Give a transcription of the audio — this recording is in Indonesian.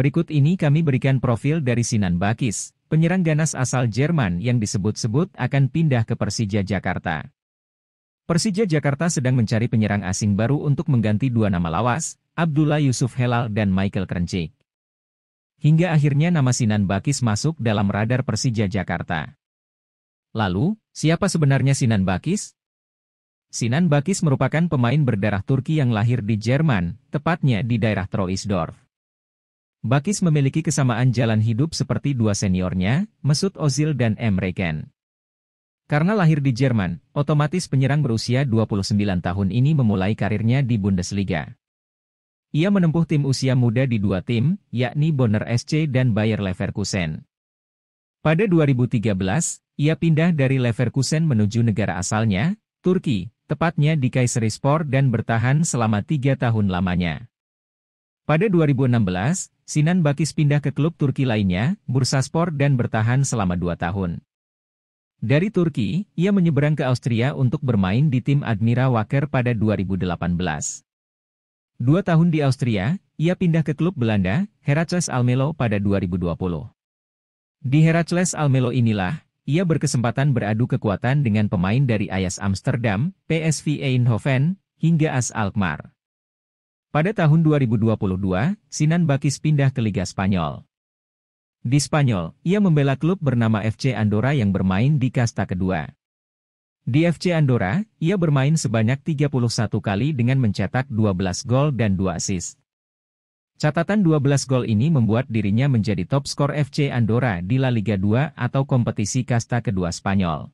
Berikut ini kami berikan profil dari Sinan Bakis, penyerang ganas asal Jerman yang disebut-sebut akan pindah ke Persija Jakarta. Persija Jakarta sedang mencari penyerang asing baru untuk mengganti dua nama lawas, Abdullah Yusuf Helal dan Michael Krencik. Hingga akhirnya nama Sinan Bakis masuk dalam radar Persija Jakarta. Lalu, siapa sebenarnya Sinan Bakis? Sinan Bakis merupakan pemain berdarah Turki yang lahir di Jerman, tepatnya di daerah Troisdorf. Bakis memiliki kesamaan jalan hidup seperti dua seniornya, Mesut Ozil dan Emre Can. Karena lahir di Jerman, otomatis penyerang berusia 29 tahun ini memulai karirnya di Bundesliga. Ia menempuh tim usia muda di dua tim, yakni Bonner SC dan Bayer Leverkusen. Pada 2013, ia pindah dari Leverkusen menuju negara asalnya, Turki, tepatnya di Kayserispor dan bertahan selama tiga tahun lamanya. Pada 2016, Sinan Bakis pindah ke klub Turki lainnya, Bursaspor dan bertahan selama dua tahun. Dari Turki, ia menyeberang ke Austria untuk bermain di tim Admira Wacker pada 2018. Dua tahun di Austria, ia pindah ke klub Belanda, Heracles Almelo pada 2020. Di Heracles Almelo inilah, ia berkesempatan beradu kekuatan dengan pemain dari Ajax Amsterdam, PSV Eindhoven, hingga AS Alkmaar. Pada tahun 2022, Sinan Bakis pindah ke Liga Spanyol. Di Spanyol, ia membela klub bernama FC Andorra yang bermain di kasta kedua. Di FC Andorra, ia bermain sebanyak 31 kali dengan mencetak 12 gol dan 2 asis. Catatan 12 gol ini membuat dirinya menjadi top skor FC Andorra di La Liga 2 atau kompetisi kasta kedua Spanyol.